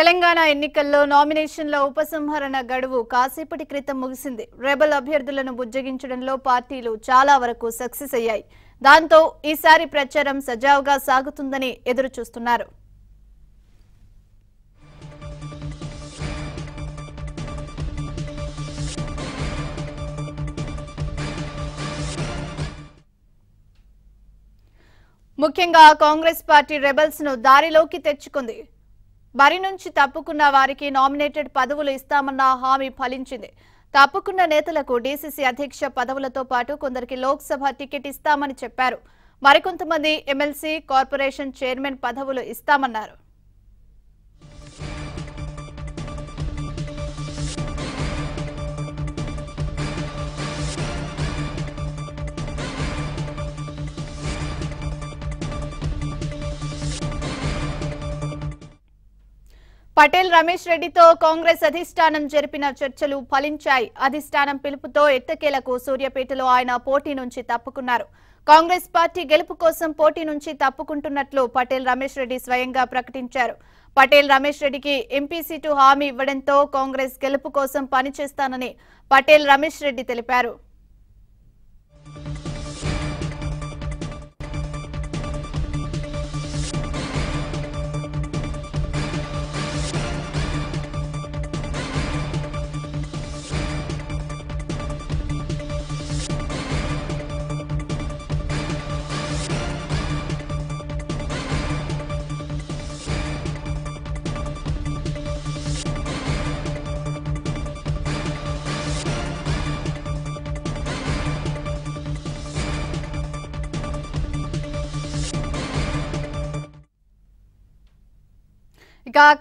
తెలంగాణ ఎన్నికల్లో నామినేషన్ల ఉపసంహరణ గడువు కాసేపటి క్రితం ముగిసింది రెబల్ అభ్యర్థులను బుజ్జగించడంలో పార్టీలు చాలా వరకు సక్సెస్ అయ్యాయి దాంతో ఈసారి ప్రచారం సజావుగా సాగుతుందని ఎదురుచూస్తున్నారు ముఖ్యంగా కాంగ్రెస్ పార్టీ రెబల్స్ ను దారిలోకి తెచ్చుకుంది బరి నుంచి తప్పుకున్న వారికి నామినేటెడ్ పదవులు ఇస్తామన్న హామీ ఫలించింది తప్పుకున్న నేతలకు డీసీసీ అధ్యక్ష పదవులతో పాటు కొందరికి లోక్సభ టికెట్ ఇస్తామని చెప్పారు మరికొంతమంది ఎమ్మెల్సీ కార్పొరేషన్ చైర్మన్ పదవులు ఇస్తామన్నారు పటేల్ రమేష్ రెడ్డితో కాంగ్రెస్ అధిష్టానం జరిపిన చర్చలు ఫలించాయి అధిష్టానం పిలుపుతో ఎత్తకేలకు సూర్యపేటలో ఆయన పోటీ నుంచి తప్పుకున్నారు కాంగ్రెస్ పార్టీ గెలుపు కోసం పోటీ నుంచి తప్పుకుంటున్నట్లు పటేల్ రమేష్ రెడ్డి స్వయంగా ప్రకటించారు పటేల్ రమేష్ రెడ్డికి ఎంపీ సీటు హామీ ఇవ్వడంతో కాంగ్రెస్ గెలుపు కోసం పనిచేస్తానని పటేల్ రమేష్ రెడ్డి తెలిపారు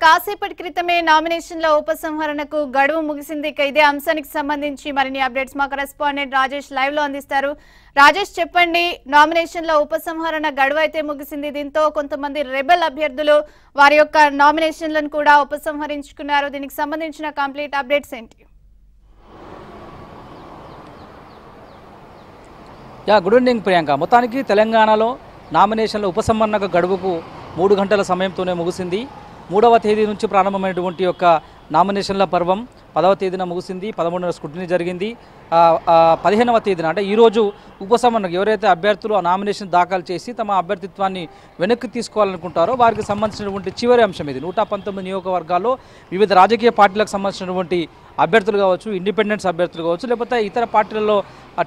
కాసేపటి క్రితమే నామినేషన్ల ఉపసంహరణకు గడువు ముగిసింది ఇక ఇదే అంశానికి సంబంధించి మరిన్ని అప్డేట్స్ మా కరెస్పాండెంట్ రాజేష్ లైవ్ లో అందిస్తారు రాజేష్ చెప్పండి నామినేషన్ల ఉపసంహరణ గడువు అయితే ముగిసింది దీంతో కొంతమంది రెబెల్ అభ్యర్థులు వారి యొక్క నామినేషన్లను కూడా ఉపసంహరించుకున్నారు దీనికి సంబంధించిన కంప్లీట్ అప్డేట్స్ ఏంటి యా గుడ్ ఈవినింగ్ ప్రియాంక మొత్తానికి తెలంగాణలో నామినేషన్ల ఉపసంహరణకు గడువుకు మూడు గంటల సమయంతోనే ముగిసింది మూడవ తేదీ నుంచి ప్రారంభమైనటువంటి యొక్క నామినేషన్ల పర్వం పదవ తేదీన ముగిసింది పదమూడవ స్క్రూటినీ జరిగింది పదిహేనవ తేదీన అంటే ఈరోజు ఉపశమనకు ఎవరైతే అభ్యర్థులు ఆ నామినేషన్ దాఖలు చేసి తమ అభ్యర్థిత్వాన్ని వెనక్కి తీసుకోవాలనుకుంటారో వారికి సంబంధించినటువంటి చివరి అంశం ఇది నూట పంతొమ్మిది నియోజకవర్గాల్లో వివిధ రాజకీయ పార్టీలకు సంబంధించినటువంటి అభ్యర్థులు కావచ్చు ఇండిపెండెన్స్ అభ్యర్థులు కావచ్చు లేకపోతే ఇతర పార్టీలలో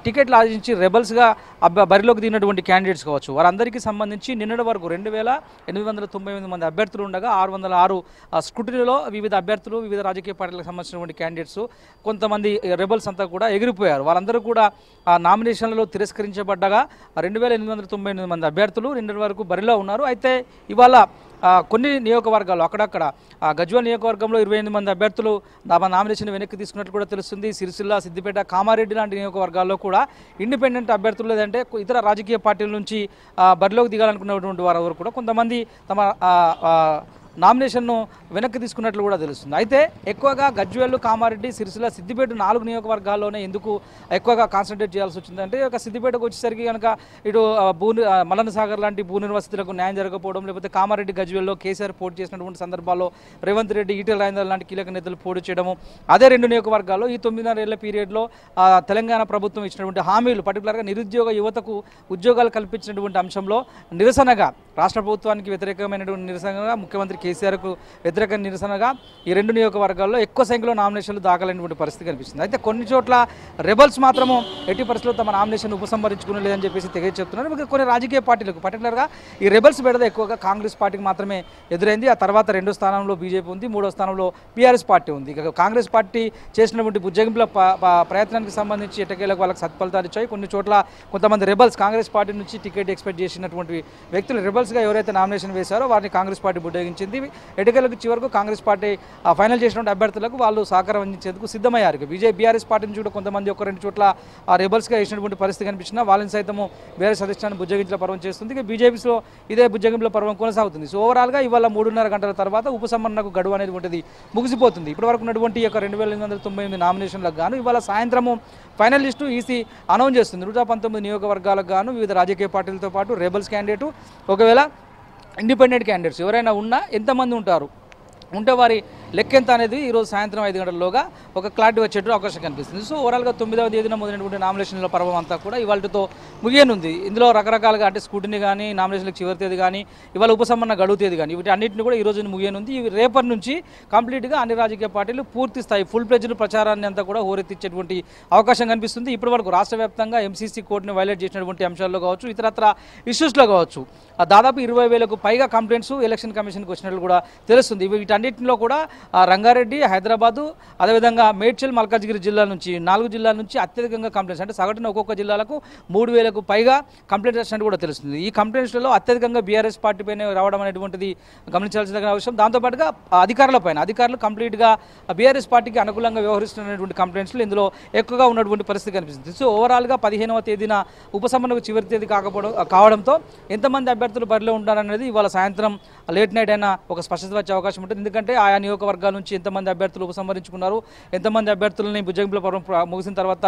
టికెట్లు ఆశించి రెబల్స్గా బరిలోకి దిగినటువంటి క్యాండిడేట్స్ కావచ్చు వారందరికీ సంబంధించి నిన్నటి వరకు రెండు వేల ఎనిమిది వందల తొంభై ఎనిమిది మంది అభ్యర్థులు ఉండగా ఆరు వందల ఆరు స్కూటీలలో వివిధ అభ్యర్థులు వివిధ రాజకీయ పార్టీలకు సంబంధించినటువంటి క్యాండిడేట్స్ కొంతమంది రెబల్స్ అంతా కూడా ఎగిరిపోయారు వారందరూ కూడా నామినేషన్లలో తిరస్కరించబడ్డగా రెండు వేల ఎనిమిది వందల తొంభై ఎనిమిది మంది అభ్యర్థులు నిన్నటి వరకు బరిలో ఉన్నారు అయితే ఇవాళ కొన్ని నియోజకవర్గాలు అక్కడక్కడ గజ్వల్ నియోజకవర్గంలో ఇరవై ఎనిమిది మంది అభ్యర్థులు తమ నామినేషన్ వెనక్కి తీసుకున్నట్లు కూడా తెలుస్తుంది సిరిసిల్ల సిద్దిపేట కామారెడ్డి లాంటి నియోజకవర్గాల్లో కూడా ఇండిపెండెంట్ అభ్యర్థులు లేదంటే ఇతర రాజకీయ పార్టీల నుంచి బరిలోకి దిగాలనుకున్నటువంటి వారు కూడా కొంతమంది తమ నామినేషన్ను వెనక్కి తీసుకున్నట్లు కూడా తెలుస్తుంది అయితే ఎక్కువగా గజ్వేల్ కామారెడ్డి సిరిసిల్ల సిద్దిపేట నాలుగు నియోజకవర్గాల్లోనే ఎందుకు ఎక్కువగా కాన్సన్ట్రేట్ చేయాల్సి వచ్చిందంటే ఒక సిద్దిపేటకు వచ్చేసరికి కనుక ఇటు భూ సాగర్ లాంటి భూ నిర్వసితులకు న్యాయం జరగకపోవడం లేకపోతే కామారెడ్డి గజ్వేల్లో కేసీఆర్ పోటీ చేసినటువంటి సందర్భాల్లో రేవంత్ రెడ్డి ఈటల రాజేందర్ లాంటి కీలక నేతలు పోటీ చేయడము అదే రెండు నియోజకవర్గాల్లో ఈ తొమ్మిదిన్నర ఏళ్ళ పీరియడ్లో తెలంగాణ ప్రభుత్వం ఇచ్చినటువంటి హామీలు పర్టికులర్గా నిరుద్యోగ యువతకు ఉద్యోగాలు కల్పించినటువంటి అంశంలో నిరసనగా రాష్ట్ర ప్రభుత్వానికి వ్యతిరేకమైనటువంటి నిరసనగా ముఖ్యమంత్రి కేసీఆర్కు వ్యతిరేక నిరసనగా ఈ రెండు నియోజకవర్గాల్లో ఎక్కువ సంఖ్యలో నామినేషన్లు దాఖలైనటువంటి పరిస్థితి కనిపిస్తుంది అయితే కొన్ని చోట్ల రెబల్స్ మాత్రము ఎట్టి పరిస్థితుల్లో తమ నామినేషన్ లేదని చెప్పేసి తెగేసి చెప్తున్నారు కొన్ని రాజకీయ పార్టీలకు పర్టికులర్గా ఈ రెబల్స్ బెడద ఎక్కువగా కాంగ్రెస్ పార్టీకి మాత్రమే ఎదురైంది ఆ తర్వాత రెండో స్థానంలో బీజేపీ ఉంది మూడో స్థానంలో పీఆర్ఎస్ పార్టీ ఉంది ఇక కాంగ్రెస్ పార్టీ చేసినటువంటి బుజ్జగింపుల ప్రయత్నానికి సంబంధించి ఎటకేలకు వాళ్ళకి సత్ఫలితాలు ఇచ్చాయి కొన్ని చోట్ల కొంతమంది రెబల్స్ కాంగ్రెస్ పార్టీ నుంచి టికెట్ ఎక్స్పెక్ట్ చేసినటువంటి వ్యక్తులు రెబల్స్ సింబల్స్గా ఎవరైతే నామినేషన్ వేశారో వారిని కాంగ్రెస్ పార్టీ ఉపయోగించింది ఎటుకలకు చివరకు కాంగ్రెస్ పార్టీ ఫైనల్ చేసిన అభ్యర్థులకు వాళ్ళు సహకారం అందించేందుకు సిద్ధమయ్యారు బీజేపీ బీఆర్ఎస్ పార్టీ నుంచి కూడా కొంతమంది ఒక రెండు చోట్ల రెబల్స్గా వేసినటువంటి పరిస్థితి కనిపించినా వాళ్ళని సైతం వేరే సదస్యాన్ని బుజ్జగించిన పర్వం చేస్తుంది ఇక బీజేపీలో ఇదే బుజ్జగింపుల పర్వం కొనసాగుతుంది సో ఓవరాల్గా ఇవాళ మూడున్నర గంటల తర్వాత ఉపసంహరణకు గడువు అనేది ఉంటుంది ముగిసిపోతుంది ఇప్పటివరకు ఉన్నటువంటి యొక్క రెండు వేల ఎనిమిది వందల తొంభై ఎనిమిది నామినేషన్లకు గాను ఇవాళ సాయంత్రము ఫైనల్ లిస్టు ఈసీ అనౌన్స్ చేస్తుంది నూట పంతొమ్మిది నియోజకవర్గాలకు గాను వివిధ రాజకీయ పార్టీలతో పాటు రేబల్స్ క్యాండిడేటు ఒకవేళ ఇండిపెండెంట్ క్యాండిడేట్స్ ఎవరైనా ఉన్నా ఎంతమంది ఉంటారు ఉంటే వారి లెక్కెంత అనేది ఈరోజు సాయంత్రం ఐదు గంటలలోగా ఒక క్లారిటీ వచ్చేటట్టు అవకాశం కనిపిస్తుంది సో ఓవరాల్గా తొమ్మిదవ తేదీన మొదలైనటువంటి నామినేషన్ల పర్వం అంతా కూడా ఇవాళతో ముగియనుంది ఇందులో రకరకాలుగా అంటే స్కూటీని కానీ నామినేషన్లకు చివరి తేదీ కానీ ఇవాళ ఉపసంహరణ గడువు తేదీ కానీ వీటి అన్నింటిని కూడా ఈ రోజున ముగియనుంది ఇవి రేపటి నుంచి కంప్లీట్గా అన్ని రాజకీయ పార్టీలు పూర్తి స్థాయి ఫుల్ ప్లెజ్డ్ ప్రచారాన్ని అంతా కూడా హోరెత్తిచ్చేటువంటి అవకాశం కనిపిస్తుంది ఇప్పటివరకు రాష్ట్ర వ్యాప్తంగా ఎంసీసీ కోర్టుని వైలేట్ చేసినటువంటి అంశాల్లో కావచ్చు ఇతరత్ర ఇష్యూస్లో కావచ్చు దాదాపు ఇరవై వేలకు పైగా కంప్లైంట్స్ ఎలక్షన్ కమిషన్కి వచ్చినట్లు కూడా తెలుస్తుంది వీటన్నింటిలో కూడా రంగారెడ్డి హైదరాబాదు అదేవిధంగా మేడ్చల్ మల్కాజ్గిరి జిల్లా నుంచి నాలుగు జిల్లాల నుంచి అత్యధికంగా కంప్లైంట్స్ అంటే సగటున ఒక్కొక్క జిల్లాలకు మూడు వేలకు పైగా కంప్లైంట్స్ వచ్చినట్టు కూడా తెలుస్తుంది ఈ కంప్లైంట్స్లలో అత్యధికంగా బీఆర్ఎస్ పైన రావడం అనేటువంటిది గమనించాల్సిన విషయం దాంతోపాటుగా అధికారుల పైన అధికారులు కంప్లీట్గా బీఆర్ఎస్ పార్టీకి అనుకూలంగా వ్యవహరిస్తున్నటువంటి కంప్లైంట్స్లు ఇందులో ఎక్కువగా ఉన్నటువంటి పరిస్థితి కనిపిస్తుంది సో ఓవరాల్గా పదిహేనవ తేదీన ఉపశమనకు చివరి తేదీ కాకపోవడం కావడంతో ఎంతమంది అభ్యర్థులు బరిలో ఉంటారనేది ఇవాళ సాయంత్రం లేట్ నైట్ అయినా ఒక స్పష్టత వచ్చే అవకాశం ఉంటుంది ఎందుకంటే ఆయా నియోజకవర్గ వర్గాల నుంచి ఎంతమంది అభ్యర్థులు ఉపసంహరించుకున్నారు ఎంతమంది అభ్యర్థులని భుజంగుల పర్వం ముగిసిన తర్వాత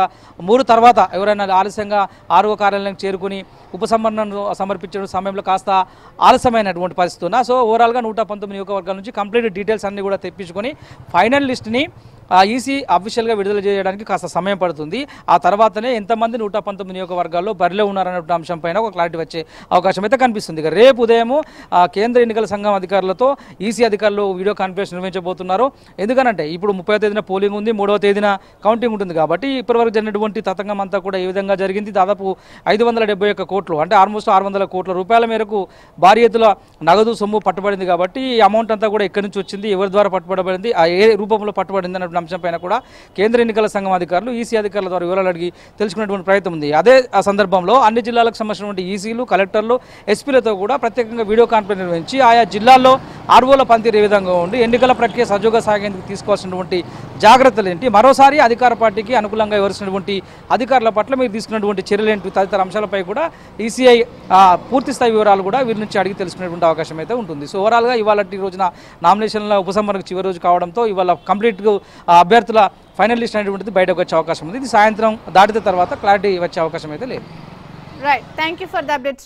మూడు తర్వాత ఎవరైనా ఆలస్యంగా ఆరో కార్యాలయం చేరుకుని ఉపసంహరణను సమర్పించడం సమయంలో కాస్త ఆలస్యమైనటువంటి పరిస్థితి సో ఓవరాల్గా నూట పంతొమ్మిది నియోగవర్గాల నుంచి కంప్లీట్ డీటెయిల్స్ అన్నీ కూడా తెప్పించుకొని ఫైనల్ లిస్ట్ని ఈసీ అఫీషియల్గా విడుదల చేయడానికి కాస్త సమయం పడుతుంది ఆ తర్వాతనే ఎంతమంది నూట పంతొమ్మిది నియోజకవర్గాల్లో బరిలో ఉన్నారనే అంశం పైన ఒక క్లారిటీ వచ్చే అవకాశం అయితే కనిపిస్తుంది ఇక రేపు ఉదయం కేంద్ర ఎన్నికల సంఘం అధికారులతో ఈసీ అధికారులు వీడియో కాన్ఫరెన్స్ నిర్వహించబోతున్నారు ఎందుకనంటే ఇప్పుడు ముప్పై తేదీన పోలింగ్ ఉంది మూడవ తేదీన కౌంటింగ్ ఉంటుంది కాబట్టి ఇప్పటివరకు జరిగినటువంటి తతంగం అంతా కూడా ఏ విధంగా జరిగింది దాదాపు ఐదు కోట్లు అంటే ఆల్మోస్ట్ ఆరు కోట్ల రూపాయల మేరకు భారీ ఎత్తుల నగదు సొమ్ము పట్టుబడింది కాబట్టి ఈ అమౌంట్ అంతా కూడా ఎక్కడి నుంచి వచ్చింది ఎవరి ద్వారా పట్టుబడబడింది ఏ రూపంలో పట్టుబడింది అన్న చేస్తున్నటువంటి అంశంపైన కూడా కేంద్ర ఎన్నికల సంఘం అధికారులు ఈసీ అధికారుల ద్వారా వివరాలు అడిగి తెలుసుకునేటువంటి ప్రయత్నం ఉంది అదే ఆ సందర్భంలో అన్ని జిల్లాలకు సంబంధించినటువంటి ఈసీలు కలెక్టర్లు ఎస్పీలతో కూడా ప్రత్యేకంగా వీడియో కాన్ఫరెన్స్ నిర్వహించి ఆయా జిల్లాల్లో ఆర్వోల పనితీరు ఏ విధంగా ఉండి ఎన్నికల ప్రక్రియ సజోగా సాగేందుకు తీసుకోవాల్సినటువంటి జాగ్రత్తలు ఏంటి మరోసారి అధికార పార్టీకి అనుకూలంగా ఇవ్వాల్సినటువంటి అధికారుల పట్ల మీరు తీసుకున్నటువంటి చర్యలు ఏంటి తదితర అంశాలపై కూడా ఈసీఐ పూర్తిస్థాయి వివరాలు కూడా వీరి నుంచి అడిగి తెలుసుకునేటువంటి అవకాశం అయితే ఉంటుంది సో ఓవరాల్గా ఇవాళ రోజున నామినేషన్ల ఉపసంహరణకు చివరి రోజు కావడంతో ఇవాళ కంప్లీట్గా అభ్యర్థుల ఫైనల్ లిస్ట్ అనేటువంటిది బయటకు వచ్చే అవకాశం ఉంది ఇది సాయంత్రం దాటిన తర్వాత క్లారిటీ వచ్చే అవకాశం అయితే లేదు right thank for the update